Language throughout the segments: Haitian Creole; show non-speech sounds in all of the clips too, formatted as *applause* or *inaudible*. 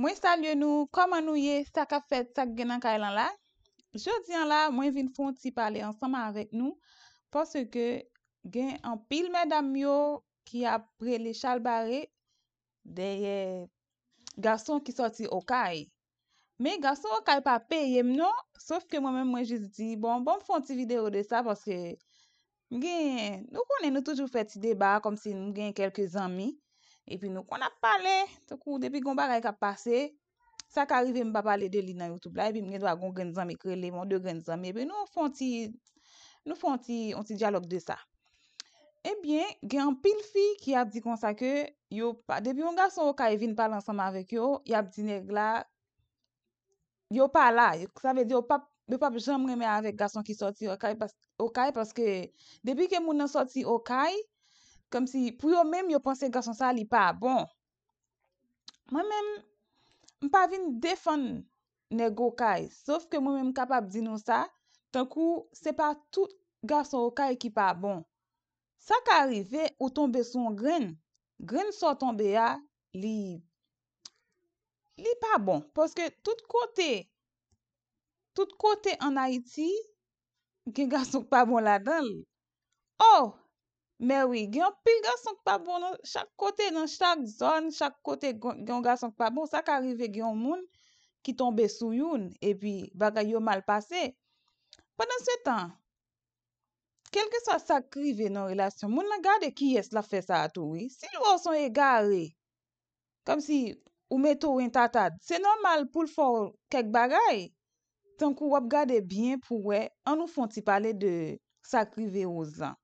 Mwen salye nou, koman nou ye, sa ka fet, sa genan ka elan la? Jodi an la, mwen vin fon ti pale ansama avèk nou poske gen an pil men dam yo ki apre le chal bare deye gason ki soti okay. Me gason okay pa peye mnon, sof ke mwen men mwen jis di, bon, bon fon ti video de sa poske gen, nou konen nou toujou fet ti deba kom si gen kelke zami. Epi nou kon ap pale, te kou depi gomba ray ka pase, sa ka rive mba pale de li nan YouTube la, epi mwenye dwa gon gen zanmik releman, de gen zanmik, epi nou fwanti, nou fwanti, onti diyalog de sa. Epi gen pil fi ki ap di konsa ke, yo pa, depi mwen gason okay e vin pale ansanman vek yo, yap di neg la, yo pa la, sa ve di yo pap, yo pap jom reme avek gason ki soti okay, okay paske, depi ke mounan soti okay, Kom si pou yo mèm yo panse gason sa li pa bon. Mwen mèm, m pa vin defon negokay. Sof ke mwen m kapap zin nou sa. Tan kou, se pa tout gason okay ki pa bon. Sa ka arrive ou tombe son gren. Gren son tombe ya, ah, li... Li pa bon. Poske tout kote... Tout kote an Haiti, gen gason pa bon la dan. Oh! Mè wè, gyan pil gansonk pa bon chak kote nan chak zon, chak kote gyan gansonk pa bon, sak arive gyan moun ki tombe sou youn, e pi bagay yo mal pase. Padan se tan, kelke sa sakrive nan relasyon, moun nan gade ki yes la fe sa ato wè. Si lò son e gare, kom si ou meto ou entatad, se nan mal pou l'for kek bagay, tan kou wap gade bien pou wè, an nou fonti pale de sakrive ou zan.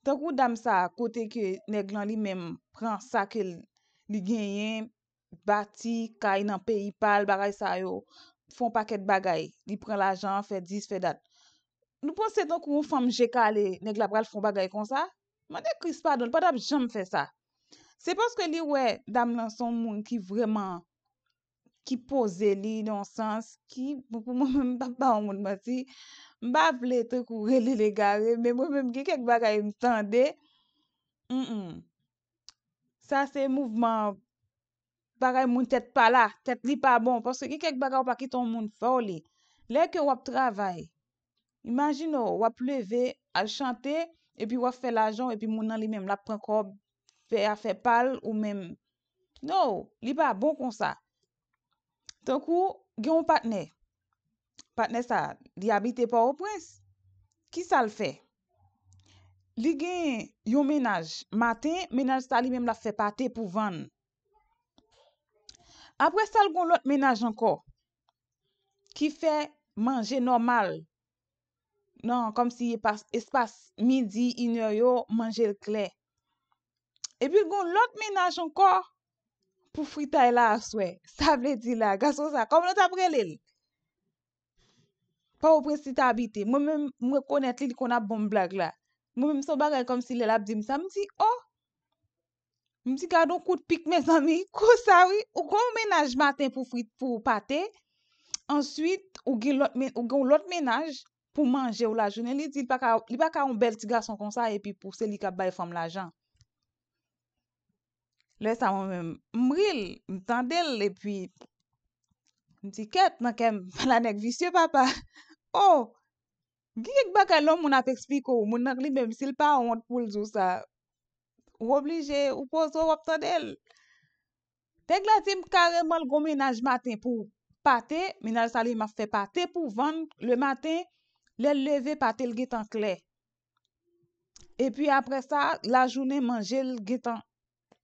Tonkou dam sa, kote ke neg lan li mem pran sa ke li genyen, bati, kay nan peyi pal, baray sa yo, fon paket bagay. Li pran l'ajan, fe diz, fe dat. Nou pon se tonkou ou fam jeka le neg la pral fon bagay kon sa? Man dek kris padon, pa dab jom fe sa. Se pon se ke li we dam lan son moun ki vreman... ki pose li, non sans, ki, mbap mwen mwen, mbap mwen moun mwati, mbap le, te koure, le le gare, mwen mwen mwen, ge kek bagay mtande, m, m, sa se mouvman, bagay moun tet pala, tet li pa bon, poske ge kek bagay wap akiton moun fow li, le ke wap travay, imanjin nou, wap leve, al chante, epi wap fe lajon, epi moun nan li mwen mwen, la prekob, fe, a fe pal, ou mwen, nou, li pa bon kon sa, Tonkou, gen ou patne, patne sa, li habite pa ou pres, ki sa l fe? Li gen yon menaj, maten, menaj sa li mem la fe pate pou van. Apre sal gon lot menaj anko, ki fe manje normal. Non, kom si e espas midi, in yo yo, manje l kle. E pi gon lot menaj anko. pou fritay e la aswe, sable di la, gason sa, kom nou tabre li. Pa ou prez si ta abite, mwen mwen mwen konet li, di kon ap bon blag la. Mwen mwen mwen so bagay, kom si li la ap di, mwen oh! sa mwen si, oh, mwen si gado kout pikme, zami, kousa wii, ou kon ou menaj matin, pou frit, pou pati, answit, ou gen ou lot menaj, pou manje ou la jounen, li pa ka ou bel ti gason konsa, epi pou se li ka bay fom la jan. Le sa mwen men mril, mtandel, epi mtiket man kem. Palanek *laughs* visye papa. Oh, gik baka lom moun ap ekspiko. Moun nan li men msil pa ou moun poul zou sa. Ou oblije, ou poso wap tandel. Tek la tim kareman gomenaj maten pou pate. Minan sali man fe pate pou vande le maten. Le leve pate lge tan kle. E pi apre sa la jounen manje lge tan.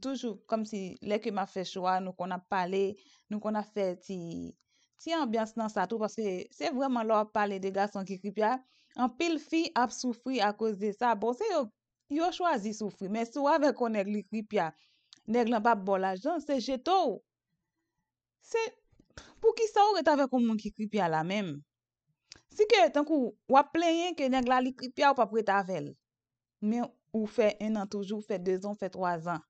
Toujou kom si lè ke ma fè chwa, nou kon ap pale, nou kon ap fè ti ambyans nan sa tou. Pase se vwèman lò ap pale de gas an ki kripia. An pil fi ap soufri a kòz de sa. Bon se yo chwazi soufri, men sou avè kon lè li kripia. Lè glan pa bol ajan, se jetou. Se pou ki sa ou re ta vè kon moun ki kripia la mèm. Se ke tan kou wap plèyen ke lè glan li kripia ou pa prè ta vèl. Men ou fè en an toujou, fè de zon, fè troaz an.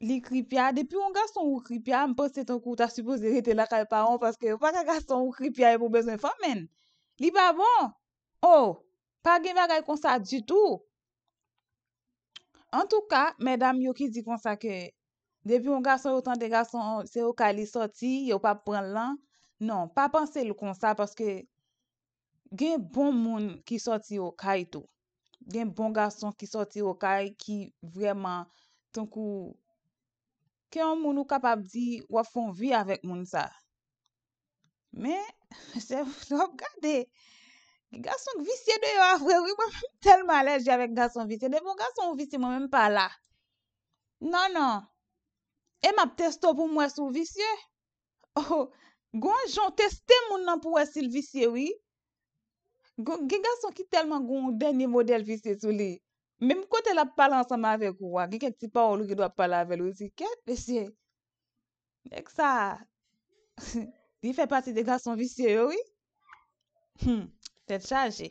li kripia. Depi ou nga son ou kripia, mpose tenkou ta supose rete la kaj paran, paske wak a gason ou kripia e pou bezwen famen. Li ba bon? Ou, oh, pa genva gaj konsa du tou. En tou ka, medam yo ki di konsa ke, depi ou nga son, ou tan de gason, se ou kaj li soti, yo pa pren lan. Non, pa panse lou konsa, paske gen bon moun ki soti ou kaj tou. Gen bon gason ki soti ou kaj, ki vreman tenkou Ke yon moun ou kapap di wafon vi avèk moun sa. Me, *laughs* se vlo gade, gason visey de yon avwe, wè mwen telman aleje avèk gason visey de, mwen gason visey mwen mèm pa la. Nan nan, e map testo pou mwen sou visey. Ou, oh, gwen joun teste moun nan pou wè sil visey wè. Gwen gason ki telman gwen ou denye model visey sou li. Mem kote la pal ansama vek wak, ge kek ti pa wou ki dwa pal avel ou ziket, besye. Ek sa, *laughs* di fe pati de gas son visye yo, oui? Hmm, tete chaje.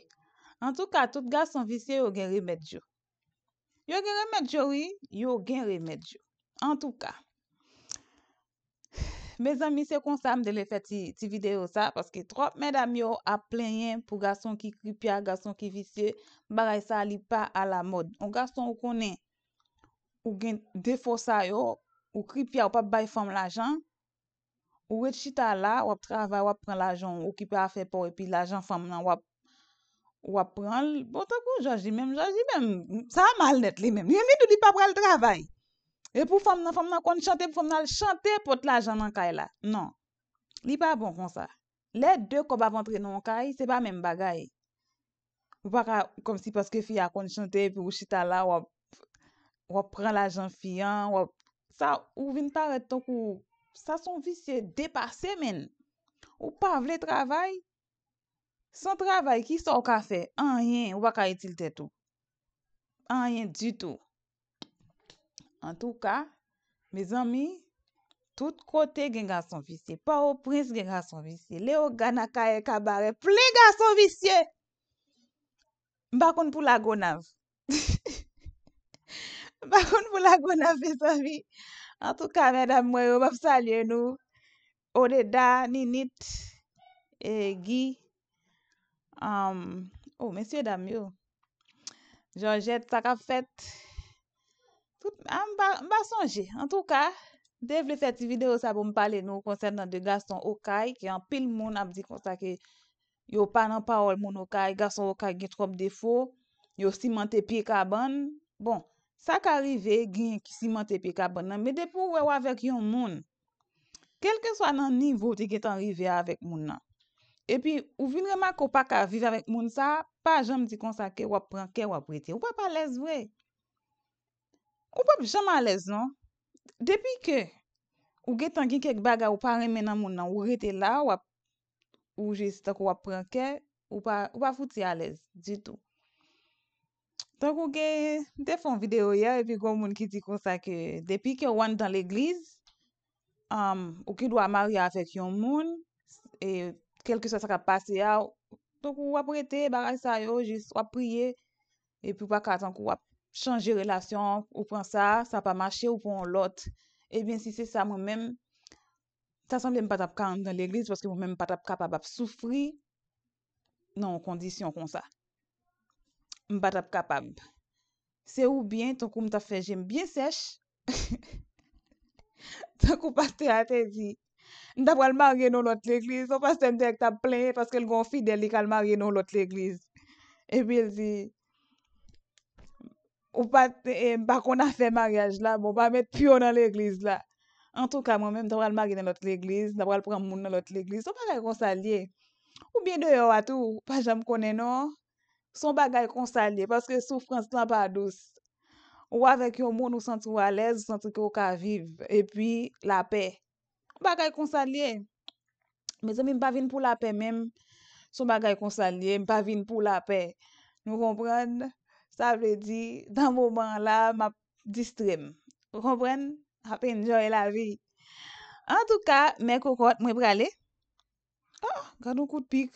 En tou ka, tout gas son visye yo gen remedyo. Yo gen remedyo, oui? Yo gen remedyo. En tou ka. Me zanmi se konsam de le fet ti video sa, paske trop men dami yo ap plenye pou gason ki kripia, gason ki visye, baray sa li pa a la mod. O gason ou konen ou gen defosa yo, ou kripia, ou pap bay fom l ajan, ou wet chita la, wap travay, wap pren l ajan, ou kipa bon, a fe po, epi l ajan fom nan wap pren. Bo tako, jaj di men, jaj di men, sa mal net li men, men mi do li pa pren l travay. E pou fam nan kon chante, pou fam nan chante pot la jan nan kay la. Non, li pa bon kon sa. Le de kon ba vantre nan kay, se ba men bagay. Ou baka, kom si poske fiyan kon chante, pi ou chita la, wop, wop pren la jan fiyan, wop. Sa ou vin paret ton kou, sa son visye depase men. Ou pa vle travay. San travay ki sa ou ka fe, an yen, ou baka itil tete ou. An yen di tou. En tou ka, me zanmi, tout kote gengan son visye. Pa ou prins gengan son visye. Le ou gana ka e kabare, ple gengan son visye. Bakoun pou la gonav. *laughs* Bakoun pou la gonav, me zanmi. En tou ka, men dami mwe yo, bap sa liye nou. Ode da, ninit, e gi. Um, o, oh, men sye dami yo. Janjette, sa ka fet. Ah, mba sonje, an tou ka, devle feti video sa pou m pale nou konsen nan de gaston okay ki an pil moun ap di konsake yo panan paol moun okay, gaston okay bon, gen trob defo, yo simante piye kabon. Bon, sa ka rive gen ki simante piye kabon nan, me depo wè wavèk yon moun, kelke swa nan nivou te gen tan rive avèk moun nan. E pi, ou vinreman ko pa ka vive avèk moun sa, pa jom di konsake wap pranke wap wete, wap palez wè. Ou pa pi chanman alèz, non? Depi ke, ou ge tangi kek baga ou pa remen nan moun nan, ou rete la, ou jes tako wap pranke, ou pa fouti alèz, di tou. Tako ge, defon video ya, epi kon moun ki di konsa ke, depi ke ou an dan l'egliz, ou ki dwa marya afek yon moun, e kelke sa sa ka pase ya, tako wap rete, baran sa yo, jes wap priye, epi wap katan kou wap pranke, chanje relasyon, ou pran sa, sa pa mache ou pran lot, e eh bin si se sa mwen men, ta sanble m patap ka an dan l'eglis, paske mwen men m patap ka pabab soufri, nan kondisyon kon sa. M patap ka pabab. Se ou bin, ton koum ta fe jenm byen sech, ton koum pa te ate di, n da wal marye nan lot l'eglis, ou pa se ten dek ta plen, paske l gon fidel li kal marye nan lot l'eglis. E bin li di, Ou pa eh, kon a fe maryaj la, bon, mou pa met pyo nan l'eglis la. En tou ka, mou men, dapal mary nan lot l'eglis, dapal pran moun nan lot l'eglis, son bagay konsalye. Ou biye deyo atou, pa jam konen nou, son bagay konsalye, paske soufrans lan pa dous. Ou avek yo moun, ou sentou walez, ou sentou ki yo ka viv. E pi, la pe. Son bagay konsalye. Me zemi mpa vin pou la pe men, son bagay konsalye, mpa vin pou la pe. Nou kompran? Sa vle di, dan mouman la, ma distrem. Ou kompren, apen njoye la vi. En tou ka, men koukot, mwen prale. Oh, ah, gado kout pik.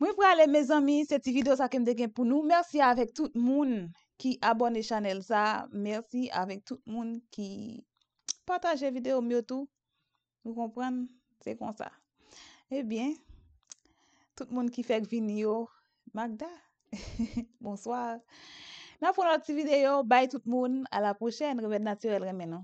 Mwen prale, men zami, seti video sa kem de gen pou nou. Mersi avek tout moun ki abone chanel sa. Mersi avek tout moun ki pataje video myotou. Ou kompren, se kon sa. Ebyen, eh tout moun ki fek vini yo, magda. *laughs* bonsoir na pou nou ti video, bye tout moun a la prochen, revèd naturel remè non